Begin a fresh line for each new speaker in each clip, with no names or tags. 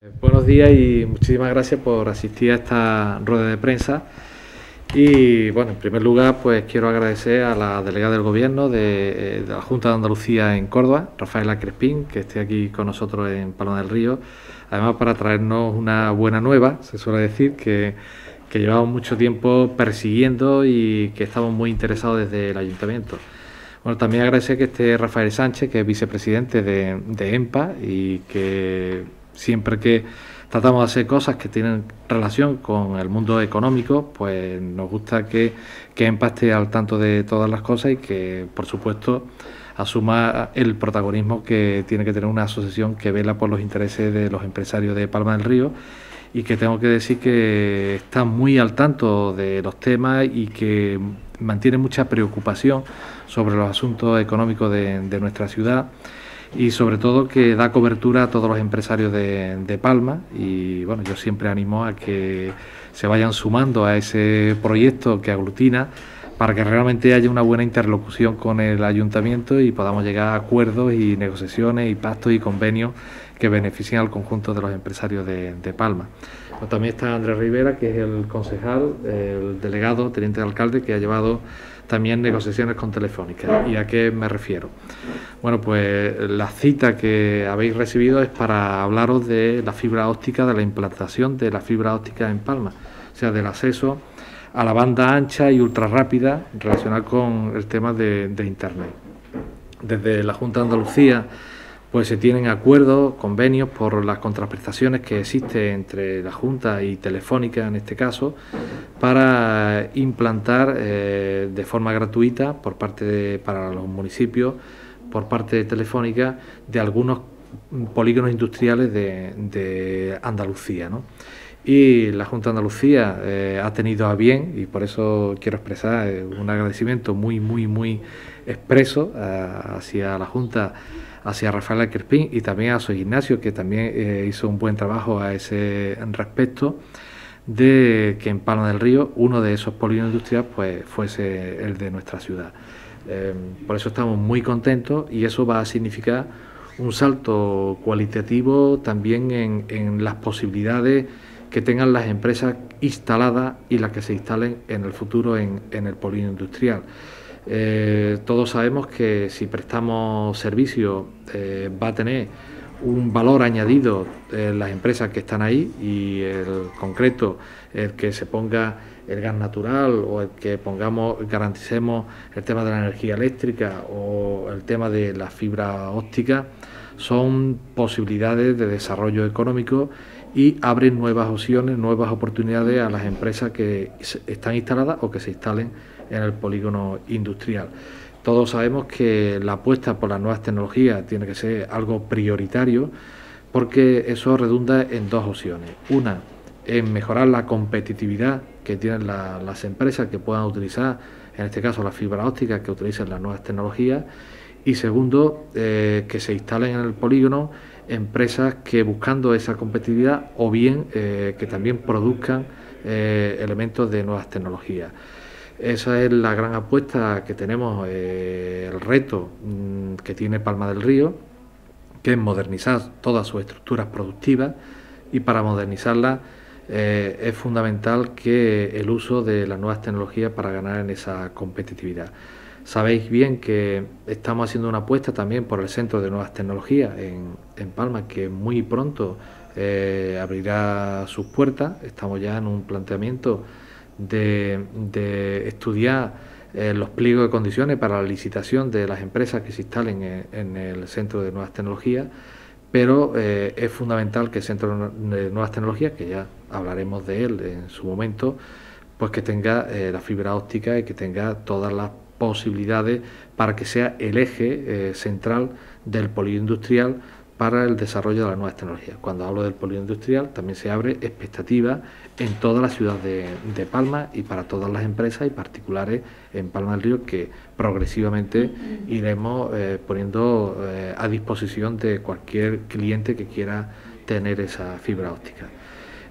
Eh, buenos días y muchísimas gracias por asistir a esta rueda de prensa. Y bueno, en primer lugar, pues quiero agradecer a la delegada del Gobierno eh, de, la Junta de Andalucía en Córdoba, Rafaela Crespín, que esté aquí con nosotros en Palma del Río, además para traernos una buena nueva, se suele decir, que, llevamos mucho tiempo persiguiendo y que estamos muy interesados desde el Ayuntamiento. Bueno, también agradecer que esté Rafael Sánchez, que es vicepresidente de EMPA y que Siempre que tratamos de hacer cosas que tienen relación con el mundo económico, pues nos gusta que, que empaste al tanto de todas las cosas y que, por supuesto, asuma el protagonismo que tiene que tener una asociación que vela por los intereses de los empresarios de Palma del Río y que tengo que decir que está muy al tanto de los temas y que mantiene mucha preocupación sobre los asuntos económicos de, de nuestra ciudad y sobre todo que da cobertura a todos los empresarios de, Palma y bueno, yo siempre animo a que se vayan sumando a ese proyecto que aglutina para que realmente haya una buena interlocución con el ayuntamiento y podamos llegar a acuerdos y negociaciones y pactos y convenios que beneficien al conjunto de los empresarios de, Palma. también está Andrés Rivera, que es el concejal, el delegado, teniente de alcalde, que ha llevado también negociaciones con Telefónica. ¿Y a qué me refiero? Bueno, pues la cita que habéis recibido es para hablaros de la fibra óptica, de la implantación de la fibra óptica en Palma, o sea, del acceso a la banda ancha y ultra rápida relacionada con el tema de, de Internet. Desde la Junta de Andalucía, pues se tienen acuerdos, convenios por las contraprestaciones que existen entre la Junta y Telefónica en este caso, para implantar eh, de forma gratuita por parte para los municipios, por parte de Telefónica, de algunos polígonos industriales de, Andalucía. y la Junta de Andalucía eh, ha tenido a bien, y por eso quiero expresar eh, un agradecimiento muy, muy, muy expreso hacia la Junta hacia Rafael Alquerpín y también a su Ignacio, que también eh, hizo un buen trabajo a ese respecto, de que en Palma del Río uno de esos polinos industriales pues, fuese el de nuestra ciudad. Em, por eso estamos muy contentos y eso va a significar un salto cualitativo también en, las posibilidades que tengan las empresas instaladas y las que se instalen en el futuro en, en el polino industrial. Eh, todos sabemos que si prestamos servicio eh, va a tener un valor añadido en las empresas que están ahí y el concreto, el que se ponga el gas natural o el que pongamos, garanticemos el tema de la energía eléctrica o el tema de la fibra óptica, son posibilidades de desarrollo económico y abren nuevas opciones, nuevas oportunidades a las empresas que están instaladas o que se instalen en el polígono industrial. Todos sabemos que la apuesta por las nuevas tecnologías tiene que ser algo prioritario porque eso redunda en dos opciones. Una, en mejorar la competitividad que tienen las empresas que puedan utilizar, en este caso las fibra óptica... que utilizan las nuevas tecnologías. Y segundo, eh, que se instalen en el polígono empresas que buscando esa competitividad o bien eh, que también produzcan eh, elementos de nuevas tecnologías. Esa es la gran apuesta que tenemos, eh, el reto mm, que tiene Palma del Río, que es modernizar todas sus estructuras productivas y para modernizarla eh, es fundamental que el uso de las nuevas tecnologías para ganar en esa competitividad. Sabéis bien que estamos haciendo una apuesta también por el Centro de Nuevas Tecnologías en, Palma, que muy pronto eh, abrirá sus puertas. Estamos ya en un planteamiento de, estudiar eh, los pliegos de condiciones para la licitación de las empresas que se instalen en, el Centro de Nuevas Tecnologías, pero eh, es fundamental que el Centro de Nuevas Tecnologías, que ya hablaremos de él en su momento, pues que tenga eh, la fibra óptica y que tenga todas las posibilidades para que sea el eje central del polioindustrial para el desarrollo de las nuevas tecnologías. Cuando hablo del polio industrial, también se abre expectativa en toda la ciudad de, Palma y para todas las empresas y particulares en Palma del Río que progresivamente iremos eh, poniendo eh, a disposición de cualquier cliente que quiera tener esa fibra óptica.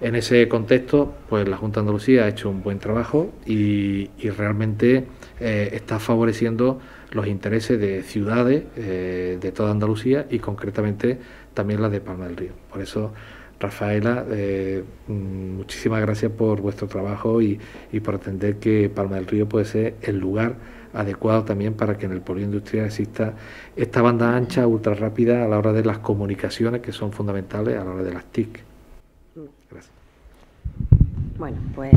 En ese contexto, pues la Junta de Andalucía ha hecho un buen trabajo y, realmente eh, está favoreciendo los intereses de ciudades eh, de toda Andalucía y concretamente también las de Palma del Río. Por eso, Rafaela, eh, mm, muchísimas gracias por vuestro trabajo y, por atender que Palma del Río puede ser el lugar adecuado también para que en el polio industrial exista esta banda ancha ultra rápida a la hora de las comunicaciones que son fundamentales a la hora de las TIC.
Gracias. Bueno, pues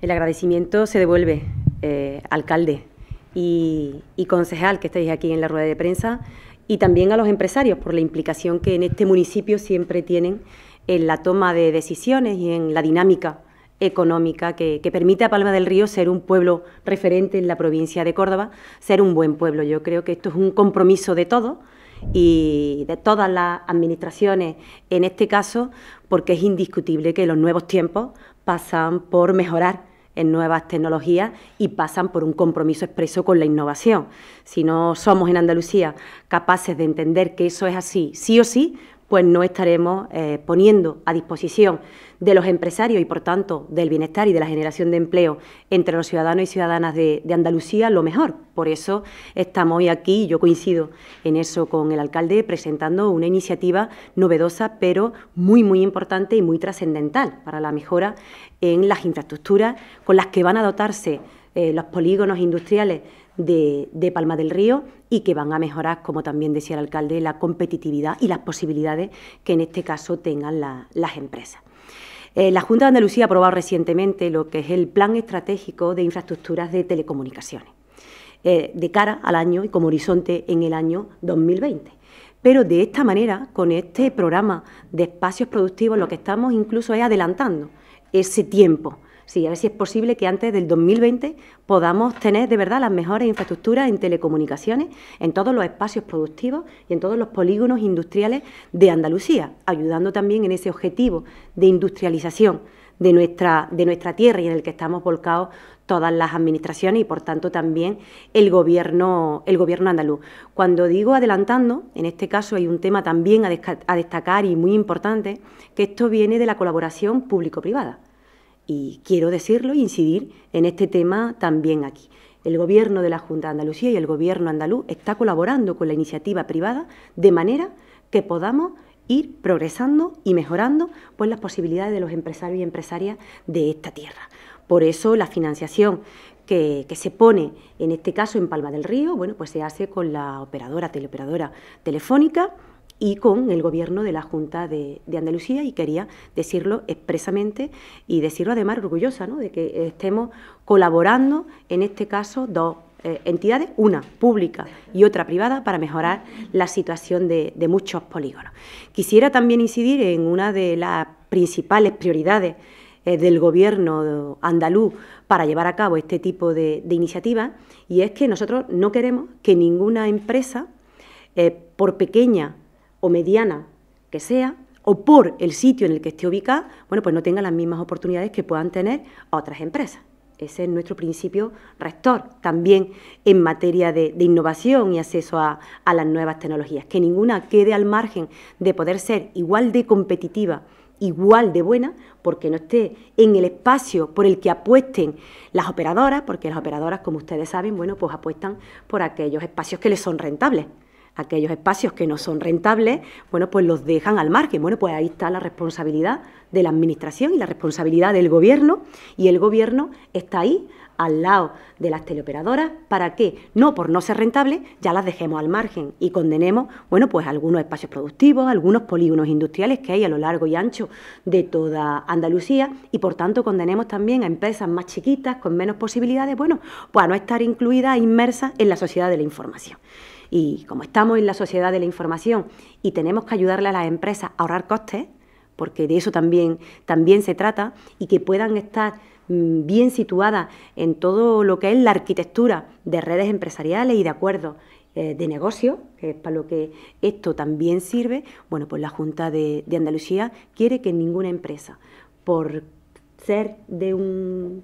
el agradecimiento se devuelve, eh, alcalde, y, concejal que estáis aquí en la rueda de prensa y también a los empresarios por la implicación que en este municipio siempre tienen en la toma de decisiones y en la dinámica económica que, que, permite a Palma del Río ser un pueblo referente en la provincia de Córdoba, ser un buen pueblo. Yo creo que esto es un compromiso de todos y de todas las administraciones en este caso, porque es indiscutible que los nuevos tiempos pasan por mejorar en nuevas tecnologías y pasan por un compromiso expreso con la innovación. Si no somos en Andalucía capaces de entender que eso es así, sí o sí, pues no estaremos eh, poniendo a disposición de los empresarios y, por tanto, del bienestar y de la generación de empleo entre los ciudadanos y ciudadanas de, Andalucía, lo mejor. Por eso estamos hoy aquí, y yo coincido en eso con el alcalde, presentando una iniciativa novedosa, pero muy, muy importante y muy trascendental para la mejora en las infraestructuras con las que van a dotarse eh, los polígonos industriales de, Palma del Río y que van a mejorar, como también decía el alcalde, la competitividad y las posibilidades que en este caso tengan las empresas. Eh, la Junta de Andalucía ha aprobado recientemente lo que es el Plan Estratégico de Infraestructuras de Telecomunicaciones, eh, de cara al año y como horizonte en el año 2020. Pero de esta manera, con este programa de espacios productivos, lo que estamos incluso es adelantando ese tiempo Sí, a ver si es posible que antes del 2020 podamos tener de verdad las mejores infraestructuras en telecomunicaciones, en todos los espacios productivos y en todos los polígonos industriales de Andalucía, ayudando también en ese objetivo de industrialización de nuestra, de nuestra tierra y en el que estamos volcados todas las administraciones y por tanto también el gobierno, el gobierno andaluz. Cuando digo adelantando, en este caso hay un tema también a destacar y muy importante, que esto viene de la colaboración público-privada y quiero decirlo e incidir en este tema también aquí. El Gobierno de la Junta de Andalucía y el Gobierno andaluz está colaborando con la iniciativa privada de manera que podamos ir progresando y mejorando pues, las posibilidades de los empresarios y empresarias de esta tierra. Por eso la financiación que, que, se pone, en este caso en Palma del Río, bueno, pues se hace con la operadora, teleoperadora telefónica, y con el gobierno de la Junta de, Andalucía y quería decirlo expresamente y decirlo además orgullosa de que estemos colaborando, en este caso, dos eh, entidades, una pública y otra privada, para mejorar la situación de, muchos polígonos. Quisiera también incidir en una de las principales prioridades eh, del gobierno andaluz para llevar a cabo este tipo de, iniciativas y es que nosotros no queremos que ninguna empresa, eh, por pequeña o mediana que sea, o por el sitio en el que esté ubicada, bueno, pues no tenga las mismas oportunidades que puedan tener otras empresas. Ese es nuestro principio rector, también en materia de, innovación y acceso a, a, las nuevas tecnologías, que ninguna quede al margen de poder ser igual de competitiva, igual de buena, porque no esté en el espacio por el que apuesten las operadoras, porque las operadoras, como ustedes saben, bueno, pues apuestan por aquellos espacios que les son rentables aquellos espacios que no son rentables, bueno, pues los dejan al margen. Bueno, pues ahí está la responsabilidad de la Administración y la responsabilidad del Gobierno, y el Gobierno está ahí al lado de las teleoperadoras para que, no por no ser rentables, ya las dejemos al margen y condenemos, bueno, pues algunos espacios productivos, algunos polígonos industriales que hay a lo largo y ancho de toda Andalucía y, por tanto, condenemos también a empresas más chiquitas, con menos posibilidades, bueno, pues a no estar incluidas, e inmersas en la sociedad de la información. Y como estamos en la sociedad de la información y tenemos que ayudarle a las empresas a ahorrar costes, porque de eso también, también se trata, y que puedan estar mm, bien situadas en todo lo que es la arquitectura de redes empresariales y de acuerdos eh, de negocio, que es para lo que esto también sirve, bueno, pues la Junta de Andalucía quiere que ninguna empresa, por ser de un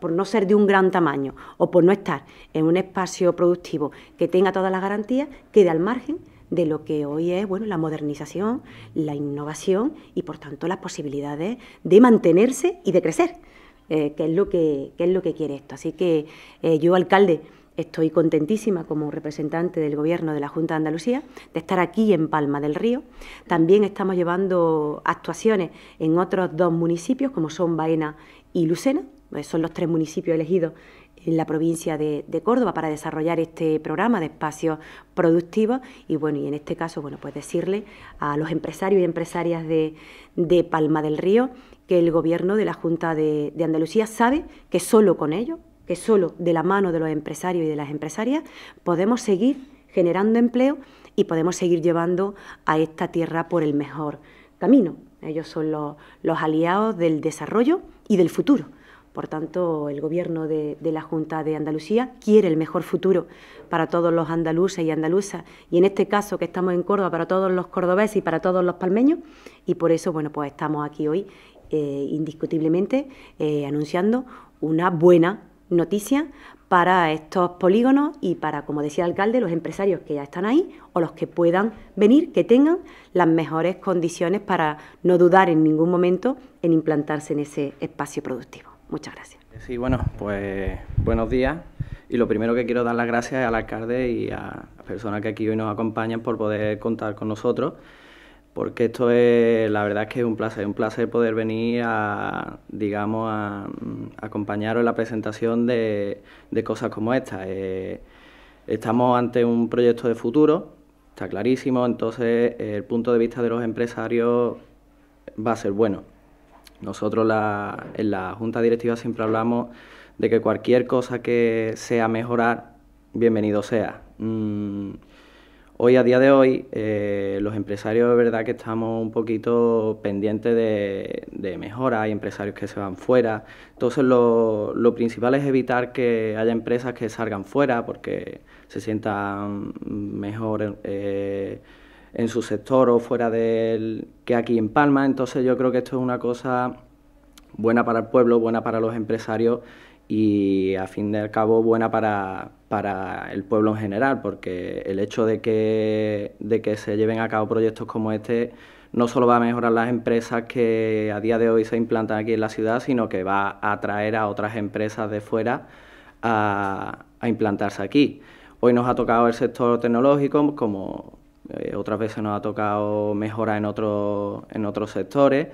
por no ser de un gran tamaño o por no estar en un espacio productivo que tenga todas las garantías, quede al margen de lo que hoy es bueno, la modernización, la innovación y por tanto las posibilidades de mantenerse y de crecer, eh, que, es lo que, es lo que quiere esto. Así que eh, yo, alcalde, estoy contentísima como representante del Gobierno de la Junta de Andalucía de estar aquí en Palma del Río. También estamos llevando actuaciones en otros dos municipios como son Baena y Lucena eh, son los tres municipios elegidos en la provincia de, Córdoba para desarrollar este programa de espacios productivos y bueno, y en este caso, bueno, pues decirle a los empresarios y empresarias de, Palma del Río que el gobierno de la Junta de, Andalucía sabe que solo con ellos, que solo de la mano de los empresarios y de las empresarias podemos seguir generando empleo y podemos seguir llevando a esta tierra por el mejor camino. Ellos son los aliados del desarrollo y del futuro. Por tanto, el Gobierno de, la Junta de Andalucía quiere el mejor futuro para todos los andaluces y andaluzas, y en este caso que estamos en Córdoba, para todos los cordobeses y para todos los palmeños, y por eso, bueno, pues estamos aquí hoy, eh, indiscutiblemente, eh, anunciando una buena noticia para estos polígonos y para, como decía el alcalde, los empresarios que ya están ahí o los que puedan venir, que tengan las mejores condiciones para no dudar en ningún momento en implantarse en ese espacio productivo. Muchas gracias.
Sí, bueno, pues buenos días. Y lo primero que quiero dar las gracias al alcalde y a las personas que aquí hoy nos acompañan por poder contar con nosotros, porque esto es, la verdad es que es un placer, ...es un placer poder venir a, digamos, a, mm, acompañaros en la presentación de, cosas como esta. Eh, estamos ante un proyecto de futuro, está clarísimo, entonces el punto de vista de los empresarios va a ser bueno. Nosotros la, en la Junta Directiva siempre hablamos de que cualquier cosa que sea mejorar, bienvenido sea. Mm, hoy, a día de hoy, eh, los empresarios de verdad que estamos un poquito pendientes de, mejora. hay empresarios que se van fuera. Entonces lo, principal es evitar que haya empresas que salgan fuera porque se sientan mejor. Eh, en su sector o fuera del que aquí en Palma. Entonces yo creo que esto es una cosa buena para el pueblo, buena para los empresarios y a fin de cabo buena para, para el pueblo en general, porque el hecho de que, de que se lleven a cabo proyectos como este no solo va a mejorar las empresas que a día de hoy se implantan aquí en la ciudad, sino que va a atraer a otras empresas de fuera a, a implantarse aquí. Hoy nos ha tocado el sector tecnológico, como eh, otras veces nos ha tocado mejorar en, otros en otros sectores,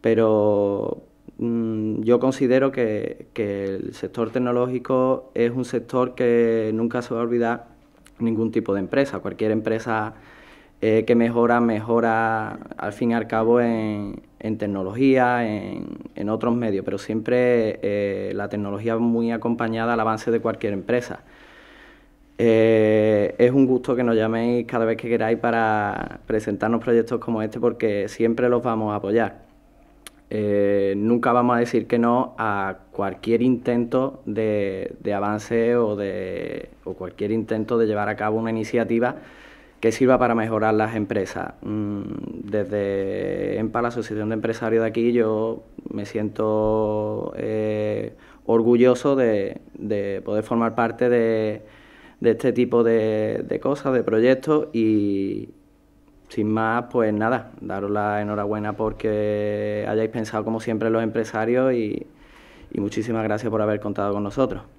pero mm, yo considero que, el sector tecnológico es un sector que nunca se va a olvidar ningún tipo de empresa. Cualquier empresa eh, que mejora, mejora al fin y al cabo en, tecnología, en, otros medios, pero siempre eh, la tecnología muy acompañada al avance de cualquier empresa. Eh, es un gusto que nos llaméis cada vez que queráis para presentarnos proyectos como este porque siempre los vamos a apoyar. Eh, nunca vamos a decir que no a cualquier intento de, avance o, de, cualquier intento de llevar a cabo una iniciativa que sirva para mejorar las empresas. Mm, desde EMPA, la Asociación de Empresarios de aquí, yo me siento eh, orgulloso de poder formar parte de de este tipo de, cosas, de proyectos y, sin más, pues nada, daros la enhorabuena porque hayáis pensado como siempre los empresarios y muchísimas gracias por haber contado con nosotros.